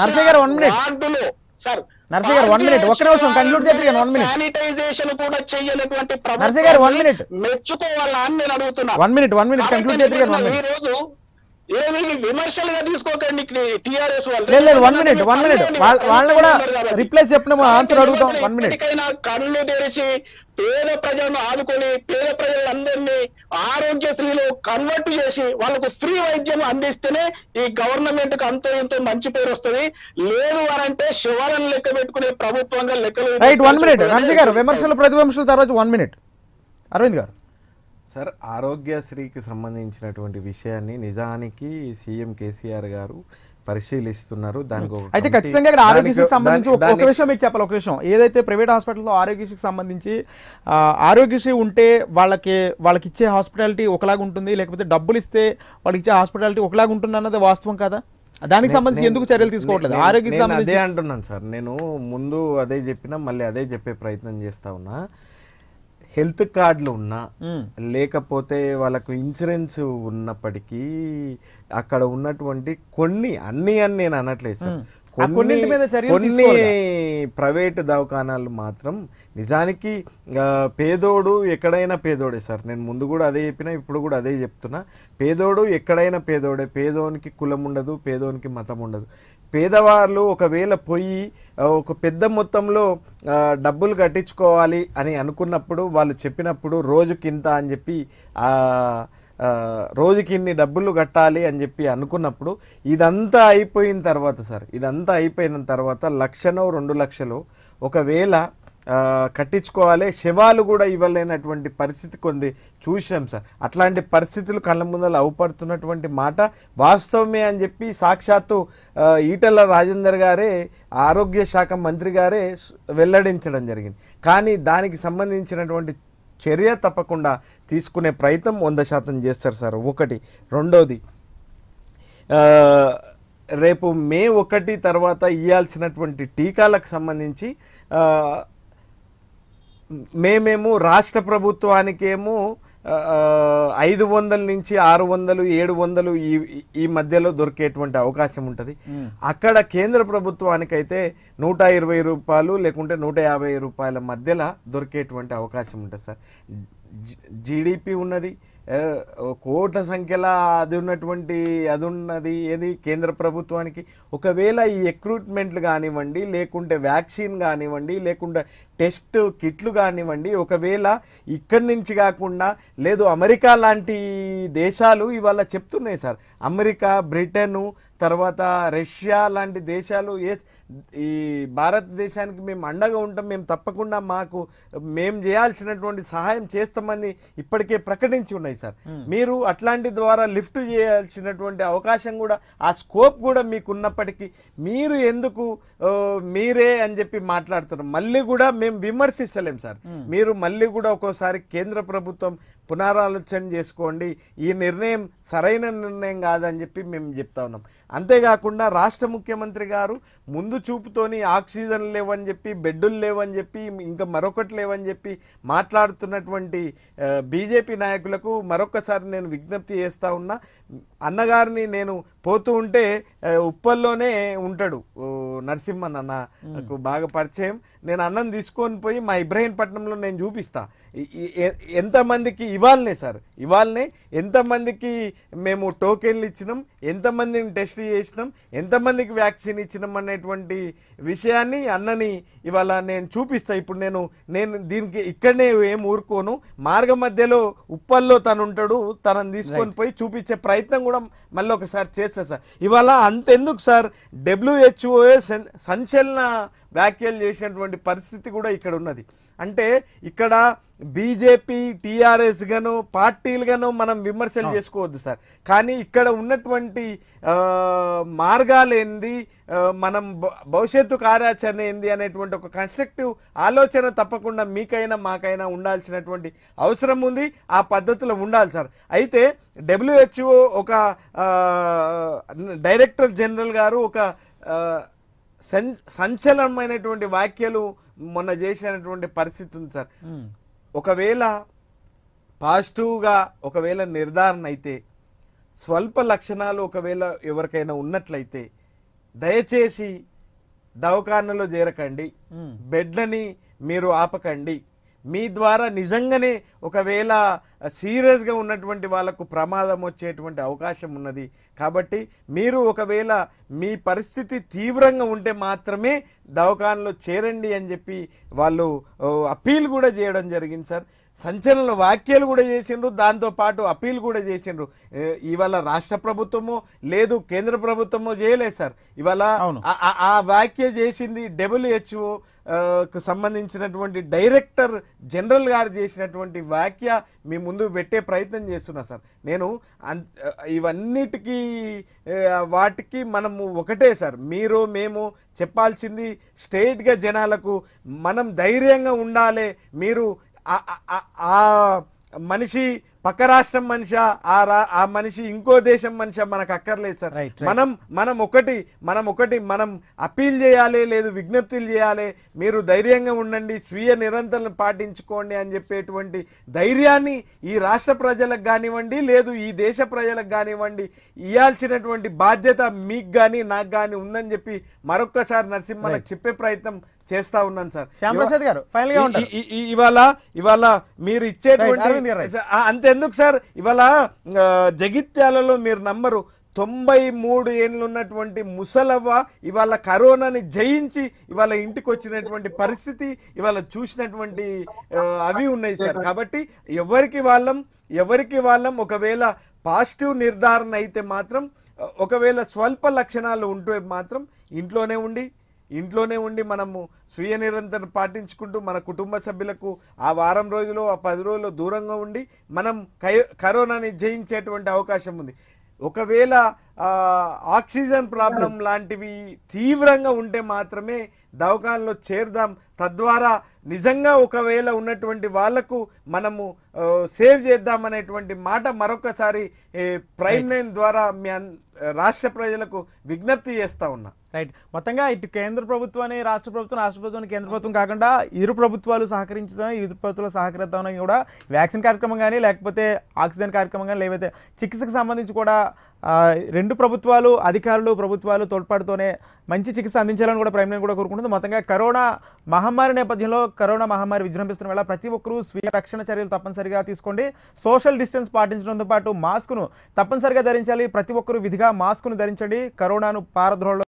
Narsaiah one minute sir Narsaiah one minute ఒక నిమిషం conclude one minute sanitization కూడా చేయనటువంటి నర్సయ్య వన్ మినిట్ మెచ్చుకోవాలని నేను అడుగుతున్నా వన్ మినిట్ వన్ మినిట్ ఈ రోజు విమర్శలుగా తీసుకోకండి టిఆర్ఎస్ వాళ్ళు వన్ మినిట్ వన్ మినిట్ వాళ్ళని కూడా రిప్లై చెప్పిన ఆన్సర్ అడుగుతాం వన్ మినిట్ కళ్ళు తెరిచి పేద ప్రజలను ఆదుకొని పేద ప్రజలందరినీ ఆరోగ్యశ్రీలు కన్వర్ట్ చేసి వాళ్ళకు ఫ్రీ వైద్యం అందిస్తేనే ఈ గవర్నమెంట్ కు అంత ఎంతో మంచి పేరు వస్తుంది లేదు అనంటే శివాలను లెక్క పెట్టుకునే ప్రభుత్వంగా లెక్కలు రైట్ వన్ మినిట్ గారు విమర్శలు ప్రతివంశల తర్వాత వన్ మినిట్ అరవింద్ గారు సార్ ఆరోగ్యశ్రీకి సంబంధించినటువంటి విషయాన్ని నిజానికి సీఎం కేసీఆర్ గారు పరిశీలిస్తున్నారు దానికి అయితే ఖచ్చితంగా ఇక్కడ ఆరోగ్యశ్రీకి సంబంధించి ఒక విషయం మీకు చెప్పాలి ఒక విషయం ఏదైతే ప్రైవేట్ హాస్పిటల్లో ఆరోగ్యశ్రీకి సంబంధించి ఆరోగ్యశ్రీ ఉంటే వాళ్ళకి వాళ్ళకి ఇచ్చే హాస్పిటాలిటీ ఒకలాగా ఉంటుంది లేకపోతే డబ్బులు ఇస్తే వాళ్ళకి ఇచ్చే హాస్పిటాలిటీ ఒకలాగా ఉంటుంది అన్నది వాస్తవం కదా దానికి సంబంధించి ఎందుకు చర్యలు తీసుకోవట్లేదు ఆరోగ్య అదే అంటున్నాను సార్ నేను ముందు అదే చెప్పినా మళ్ళీ అదే చెప్పే ప్రయత్నం చేస్తా ఉన్నా హెల్త్ కార్డులు ఉన్నా లేకపోతే వాళ్ళకు ఇన్సూరెన్స్ ఉన్నప్పటికీ అక్కడ ఉన్నటువంటి కొన్ని అన్ని అని నేను అనట్లేదు సార్ కొన్ని ప్రైవేట్ దవాఖానాలు మాత్రం నిజానికి పేదోడు ఎక్కడైనా పేదోడే సార్ నేను ముందు కూడా అదే చెప్పినా ఇప్పుడు కూడా అదే చెప్తున్నా పేదోడు ఎక్కడైనా పేదోడే పేదోనికి కులం ఉండదు పేదోనికి మతం ఉండదు పేదవాళ్ళు ఒకవేళ పోయి ఒక పెద్ద మొత్తంలో డబ్బులు కట్టించుకోవాలి అని అనుకున్నప్పుడు వాళ్ళు చెప్పినప్పుడు రోజుకింత అని చెప్పి రోజుకి ఇన్ని డబ్బులు కట్టాలి అని చెప్పి అనుకున్నప్పుడు ఇదంతా అయిపోయిన తర్వాత సార్ ఇదంతా అయిపోయిన తర్వాత లక్షనో రెండు లక్షలు ఒకవేళ కట్టించుకోవాలి శవాలు కూడా ఇవ్వలేనటువంటి పరిస్థితి కొన్ని చూసాం సార్ అట్లాంటి పరిస్థితులు కళ్ళ ముందర అవుపడుతున్నటువంటి మాట వాస్తవమే అని చెప్పి సాక్షాత్తు ఈటల రాజేందర్ గారే ఆరోగ్య శాఖ మంత్రి గారే వెల్లడించడం జరిగింది కానీ దానికి సంబంధించినటువంటి చర్య తప్పకుండా తీసుకునే ప్రయత్నం వంద శాతం చేస్తారు సార్ ఒకటి రెండోది రేపు మే ఒకటి తర్వాత ఇవ్వాల్సినటువంటి టీకాలకు సంబంధించి మేమేమో రాష్ట్ర ప్రభుత్వానికేమో ఐదు వందల నుంచి ఆరు వందలు ఏడు వందలు ఈ ఈ మధ్యలో దొరికేటువంటి అవకాశం ఉంటుంది అక్కడ కేంద్ర ప్రభుత్వానికైతే నూట ఇరవై రూపాయలు లేకుంటే నూట యాభై రూపాయల మధ్యలో దొరికేటువంటి అవకాశం ఉంటుంది సార్ జీడిపి ఉన్నది కోట్ల సంఖ్యలో అది ఉన్నటువంటి అది ఉన్నది ఏది కేంద్ర ప్రభుత్వానికి ఒకవేళ ఈ ఎక్రూట్మెంట్లు కానివ్వండి లేకుంటే వ్యాక్సిన్ కానివ్వండి లేకుంటే టెస్ట్ కిట్లు కానివ్వండి ఒకవేళ ఇక్కడి నుంచి కాకుండా లేదు అమెరికా లాంటి దేశాలు ఇవాళ చెప్తున్నాయి సార్ అమెరికా బ్రిటను తర్వాత రష్యా లాంటి దేశాలు ఏ ఈ భారతదేశానికి మేము అండగా ఉంటాం మేము తప్పకుండా మాకు మేము చేయాల్సినటువంటి సహాయం చేస్తామని ఇప్పటికే ప్రకటించి ఉన్నాయి సార్ hmm. మీరు అట్లాంటి ద్వారా లిఫ్ట్ చేయాల్సినటువంటి అవకాశం కూడా ఆ స్కోప్ కూడా మీకు ఉన్నప్పటికీ మీరు ఎందుకు మీరే అని చెప్పి మాట్లాడుతున్నారు మళ్ళీ కూడా మేము మేము విమర్శిస్తలేం సార్ మీరు మళ్ళీ కూడా ఒక్కోసారి కేంద్ర ప్రభుత్వం పునరాలోచన చేసుకోండి ఈ నిర్ణయం సరైన నిర్ణయం కాదని చెప్పి మేము చెప్తా ఉన్నాం అంతేకాకుండా రాష్ట్ర ముఖ్యమంత్రి గారు ముందు చూపుతోని ఆక్సిజన్ లేవని చెప్పి బెడ్డులు లేవని చెప్పి ఇంకా మరొకటి లేవని చెప్పి మాట్లాడుతున్నటువంటి బీజేపీ నాయకులకు మరొకసారి నేను విజ్ఞప్తి చేస్తూ ఉన్నా అన్నగారిని నేను పోతూ ఉంటే ఉప్పల్లోనే ఉంటాడు నరసింహన్ అన్న నాకు బాగా పరిచయం నేను అన్నం తీసుకొని పోయి మా ఇబ్రహీంపట్నంలో నేను చూపిస్తా ఎంతమందికి ఇవాళనే సార్ ఇవాళనే ఎంతమందికి మేము టోకెన్లు ఇచ్చినాం ఎంతమందిని టెస్ట్ చేసినాం ఎంతమందికి వ్యాక్సిన్ ఇచ్చినాం అనేటువంటి విషయాన్ని అన్నని ఇవాళ నేను చూపిస్తా ఇప్పుడు నేను నేను దీనికి ఇక్కడనే ఏం ఊరుకోను మార్గ మధ్యలో ఉప్పల్లో తను ఉంటాడు తనని తీసుకొని పోయి చూపించే ప్రయత్నం కూడా మళ్ళీ ఒకసారి చేస్తా సార్ ఇవాళ అంతెందుకు సార్ డబ్ల్యూహెచ్ఓఎస్ సంచలన వ్యాఖ్యలు చేసినటువంటి పరిస్థితి కూడా ఇక్కడ ఉన్నది అంటే ఇక్కడ బీజేపీ టీఆర్ఎస్ గాను గాను మనం విమర్శలు చేసుకోవద్దు సార్ కానీ ఇక్కడ ఉన్నటువంటి మార్గాలు ఏంది మనం భవిష్యత్తు కార్యాచరణ ఏంది అనేటువంటి ఒక కన్స్ట్రక్టివ్ ఆలోచన తప్పకుండా మీకైనా మాకైనా ఉండాల్సినటువంటి అవసరం ఉంది ఆ పద్ధతిలో ఉండాలి సార్ అయితే డబ్ల్యూహెచ్ఓ ఒక డైరెక్టర్ జనరల్ గారు ఒక సంచలనమైనటువంటి వ్యాఖ్యలు మొన్న చేసినటువంటి పరిస్థితి ఉంది సార్ ఒకవేళ పాజిటివ్గా ఒకవేళ నిర్ధారణ అయితే స్వల్ప లక్షణాలు ఒకవేళ ఎవరికైనా ఉన్నట్లయితే దయచేసి దవాఖానలో చేరకండి బెడ్లని మీరు ఆపకండి మీ ద్వారా నిజంగానే ఒకవేళ సీరియస్గా ఉన్నటువంటి వాళ్లకు ప్రమాదం వచ్చేటువంటి అవకాశం ఉన్నది కాబట్టి మీరు ఒకవేళ మీ పరిస్థితి తీవ్రంగా ఉంటే మాత్రమే దవాఖానలో చేరండి అని చెప్పి వాళ్ళు అప్పీల్ కూడా చేయడం జరిగింది సార్ సంచలన వ్యాఖ్యలు కూడా చేసిండ్రు దాంతోపాటు అప్పీల్ కూడా చేసిండ్రు ఇవాళ రాష్ట్ర ప్రభుత్వము లేదు కేంద్ర ప్రభుత్వము చేయలేదు సార్ ఇవాళ ఆ వ్యాఖ్య చేసింది డబ్ల్యూహెచ్ఓ కు సంబంధించినటువంటి డైరెక్టర్ జనరల్ గారు చేసినటువంటి వ్యాఖ్య మీ ముందు పెట్టే ప్రయత్నం చేస్తున్నా సార్ నేను ఇవన్నిటికీ వాటికి మనము ఒకటే సార్ మీరు మేము చెప్పాల్సింది స్టేట్గా జనాలకు మనం ధైర్యంగా ఉండాలి మీరు ఆ మనిషి పక్క రాష్ట్రం మనిషి ఆ ఆ మనిషి ఇంకో దేశం మనిషి మనకు అక్కర్లేదు సార్ మనం మనం ఒకటి మనం ఒకటి మనం అప్పీల్ చేయాలి లేదు విజ్ఞప్తులు చేయాలి మీరు ధైర్యంగా ఉండండి స్వీయ నిరంతరం పాటించుకోండి అని చెప్పేటువంటి ధైర్యాన్ని ఈ రాష్ట్ర ప్రజలకు కానివ్వండి లేదు ఈ దేశ ప్రజలకు కానివ్వండి ఇవ్వాల్సినటువంటి బాధ్యత మీకు కానీ నాకు కానీ ఉందని చెప్పి మరొక్కసారి నరసింహనకు చెప్పే ప్రయత్నం చేస్తా ఉన్నాను సార్ ఇవాళ ఇవాళ మీరు ఇచ్చేటువంటి అంతే ఎందుకు సార్ ఇవాళ జగిత్యాలలో మీరు నమ్మరు తొంభై మూడు ఏళ్ళు ఉన్నటువంటి ముసలవ్వ ఇవాళ కరోనాని జయించి ఇవాళ ఇంటికి వచ్చినటువంటి పరిస్థితి ఇవాళ చూసినటువంటి అవి ఉన్నాయి సార్ కాబట్టి ఎవరికి వాళ్ళం ఎవరికి వాళ్ళం ఒకవేళ పాజిటివ్ నిర్ధారణ అయితే మాత్రం ఒకవేళ స్వల్ప లక్షణాలు ఉంటే మాత్రం ఇంట్లోనే ఉండి ఇంట్లోనే ఉండి మనము స్వీయ నిరంతరం పాటించుకుంటూ మన కుటుంబ సభ్యులకు ఆ వారం రోజులు ఆ పది రోజులు దూరంగా ఉండి మనం కరోనాని జయించేటువంటి అవకాశం ఉంది ఒకవేళ ఆక్సిజన్ ప్రాబ్లం hmm. లాంటివి తీవ్రంగా ఉంటే మాత్రమే దవాఖానలో చేర్దాం తద్వారా నిజంగా ఒకవేళ ఉన్నటువంటి వాళ్లకు మనము సేవ్ చేద్దాం అనేటువంటి మాట మరొకసారి ప్రైమ్ లైన్ ద్వారా మీ రాష్ట్ర ప్రజలకు విజ్ఞప్తి చేస్తా ఉన్నా రైట్ మొత్తంగా ఇటు కేంద్ర ప్రభుత్వాన్ని రాష్ట్ర ప్రభుత్వం రాష్ట్ర ప్రభుత్వం కేంద్ర ప్రభుత్వం కాకుండా ఇరు ప్రభుత్వాలు సహకరించడం ఇరు ప్రభుత్వాలు సహకరిద్దామని కూడా వ్యాక్సిన్ కార్యక్రమం కానీ లేకపోతే ఆక్సిజన్ కార్యక్రమం కానీ లేకపోతే చికిత్సకు సంబంధించి కూడా రెండు ప్రభుత్వాలు అధికారులు ప్రభుత్వాలు తోడ్పాటుతోనే మంచి చికిత్స అందించాలని కూడా ప్రైమ్ కూడా కోరుకుంటుంది మొత్తంగా కరోనా మహమ్మారి నేపథ్యంలో కరోనా మహమ్మారి విజృంభిస్తున్న వేళ ప్రతి ఒక్కరూ స్వీయ రక్షణ చర్యలు తప్పనిసరిగా తీసుకోండి సోషల్ డిస్టెన్స్ పాటించడంతో పాటు మాస్క్ను తప్పనిసరిగా ధరించాలి ప్రతి ఒక్కరూ విధిగా మాస్క్ను ధరించండి కరోనాను పారద్రోహంలో